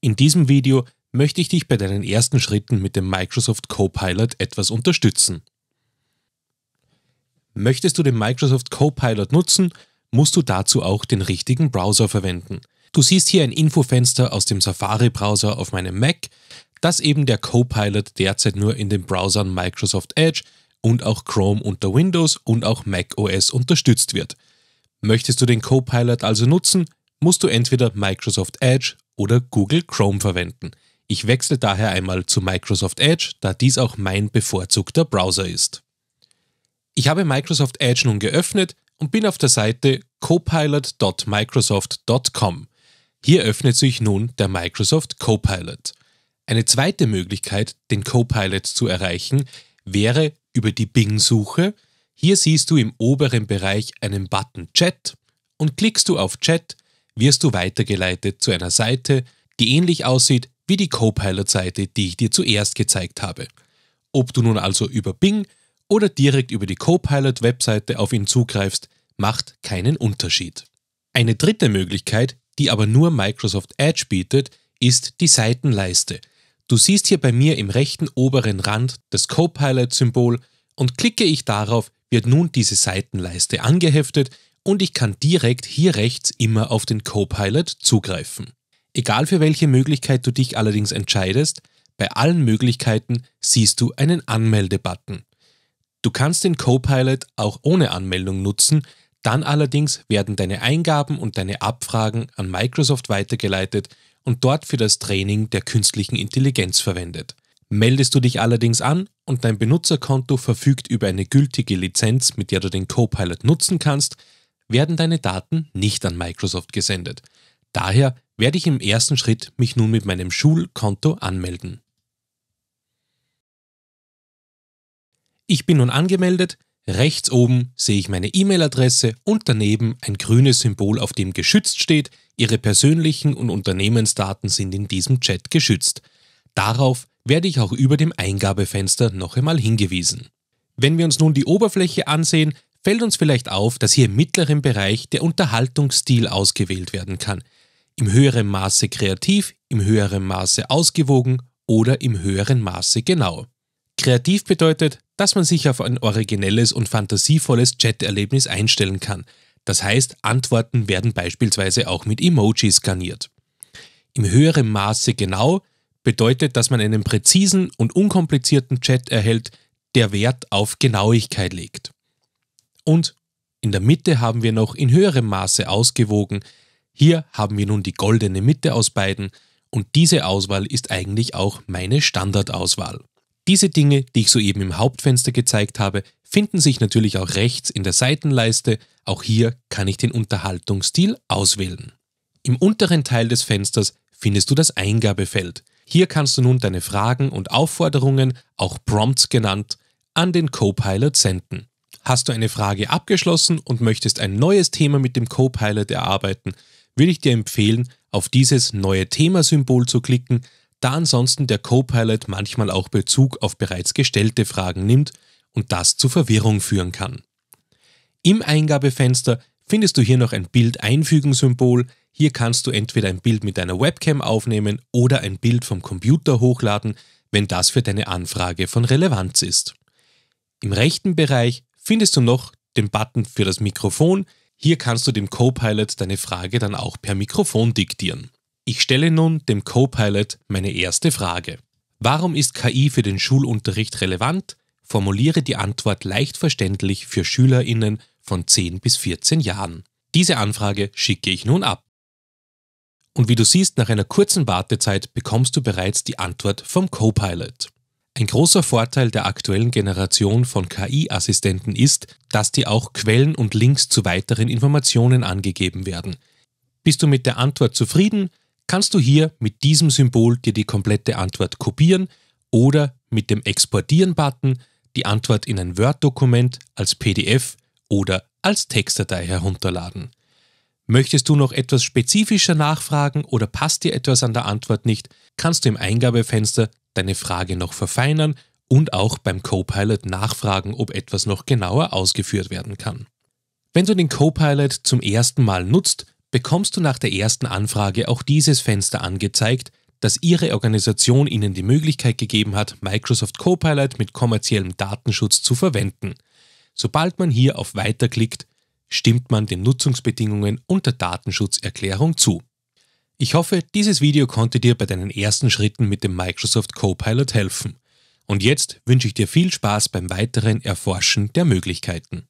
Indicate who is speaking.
Speaker 1: In diesem Video möchte ich dich bei deinen ersten Schritten mit dem Microsoft Copilot etwas unterstützen. Möchtest du den Microsoft Copilot nutzen, musst du dazu auch den richtigen Browser verwenden. Du siehst hier ein Infofenster aus dem Safari-Browser auf meinem Mac, dass eben der Copilot derzeit nur in den Browsern Microsoft Edge und auch Chrome unter Windows und auch macOS unterstützt wird. Möchtest du den Copilot also nutzen, musst du entweder Microsoft Edge oder Google Chrome verwenden. Ich wechsle daher einmal zu Microsoft Edge, da dies auch mein bevorzugter Browser ist. Ich habe Microsoft Edge nun geöffnet und bin auf der Seite copilot.microsoft.com. Hier öffnet sich nun der Microsoft Copilot. Eine zweite Möglichkeit, den Copilot zu erreichen, wäre über die Bing-Suche. Hier siehst du im oberen Bereich einen Button Chat und klickst du auf Chat, wirst du weitergeleitet zu einer Seite, die ähnlich aussieht wie die Copilot-Seite, die ich dir zuerst gezeigt habe. Ob du nun also über Bing oder direkt über die Copilot-Webseite auf ihn zugreifst, macht keinen Unterschied. Eine dritte Möglichkeit, die aber nur Microsoft Edge bietet, ist die Seitenleiste. Du siehst hier bei mir im rechten oberen Rand das Copilot-Symbol und klicke ich darauf, wird nun diese Seitenleiste angeheftet, und ich kann direkt hier rechts immer auf den Copilot zugreifen. Egal für welche Möglichkeit du dich allerdings entscheidest, bei allen Möglichkeiten siehst du einen Anmeldebutton. Du kannst den Copilot auch ohne Anmeldung nutzen, dann allerdings werden deine Eingaben und deine Abfragen an Microsoft weitergeleitet und dort für das Training der künstlichen Intelligenz verwendet. Meldest du dich allerdings an und dein Benutzerkonto verfügt über eine gültige Lizenz, mit der du den Copilot nutzen kannst, werden deine Daten nicht an Microsoft gesendet. Daher werde ich im ersten Schritt mich nun mit meinem Schulkonto anmelden. Ich bin nun angemeldet, rechts oben sehe ich meine E-Mail-Adresse und daneben ein grünes Symbol, auf dem geschützt steht, Ihre persönlichen und Unternehmensdaten sind in diesem Chat geschützt. Darauf werde ich auch über dem Eingabefenster noch einmal hingewiesen. Wenn wir uns nun die Oberfläche ansehen, fällt uns vielleicht auf, dass hier im mittleren Bereich der Unterhaltungsstil ausgewählt werden kann. Im höheren Maße kreativ, im höheren Maße ausgewogen oder im höheren Maße genau. Kreativ bedeutet, dass man sich auf ein originelles und fantasievolles Chat-Erlebnis einstellen kann. Das heißt, Antworten werden beispielsweise auch mit Emojis skaniert. Im höheren Maße genau bedeutet, dass man einen präzisen und unkomplizierten Chat erhält, der Wert auf Genauigkeit legt. Und in der Mitte haben wir noch in höherem Maße ausgewogen. Hier haben wir nun die goldene Mitte aus beiden und diese Auswahl ist eigentlich auch meine Standardauswahl. Diese Dinge, die ich soeben im Hauptfenster gezeigt habe, finden sich natürlich auch rechts in der Seitenleiste. Auch hier kann ich den Unterhaltungsstil auswählen. Im unteren Teil des Fensters findest du das Eingabefeld. Hier kannst du nun deine Fragen und Aufforderungen, auch Prompts genannt, an den Copilot senden. Hast du eine Frage abgeschlossen und möchtest ein neues Thema mit dem Copilot erarbeiten, würde ich dir empfehlen, auf dieses neue Thema-Symbol zu klicken, da ansonsten der Copilot manchmal auch Bezug auf bereits gestellte Fragen nimmt und das zu Verwirrung führen kann. Im Eingabefenster findest du hier noch ein Bild einfügen Symbol. Hier kannst du entweder ein Bild mit deiner Webcam aufnehmen oder ein Bild vom Computer hochladen, wenn das für deine Anfrage von Relevanz ist. Im rechten Bereich findest du noch den Button für das Mikrofon. Hier kannst du dem Copilot deine Frage dann auch per Mikrofon diktieren. Ich stelle nun dem Copilot meine erste Frage. Warum ist KI für den Schulunterricht relevant? Formuliere die Antwort leicht verständlich für Schülerinnen von 10 bis 14 Jahren. Diese Anfrage schicke ich nun ab. Und wie du siehst, nach einer kurzen Wartezeit bekommst du bereits die Antwort vom Copilot. Ein großer Vorteil der aktuellen Generation von KI-Assistenten ist, dass dir auch Quellen und Links zu weiteren Informationen angegeben werden. Bist du mit der Antwort zufrieden, kannst du hier mit diesem Symbol dir die komplette Antwort kopieren oder mit dem Exportieren-Button die Antwort in ein Word-Dokument als PDF oder als Textdatei herunterladen. Möchtest du noch etwas spezifischer nachfragen oder passt dir etwas an der Antwort nicht, kannst du im Eingabefenster deine Frage noch verfeinern und auch beim Copilot nachfragen, ob etwas noch genauer ausgeführt werden kann. Wenn du den Copilot zum ersten Mal nutzt, bekommst du nach der ersten Anfrage auch dieses Fenster angezeigt, dass Ihre Organisation Ihnen die Möglichkeit gegeben hat, Microsoft Copilot mit kommerziellem Datenschutz zu verwenden. Sobald man hier auf Weiter klickt, stimmt man den Nutzungsbedingungen und der Datenschutzerklärung zu. Ich hoffe, dieses Video konnte dir bei deinen ersten Schritten mit dem Microsoft Copilot helfen. Und jetzt wünsche ich dir viel Spaß beim weiteren Erforschen der Möglichkeiten.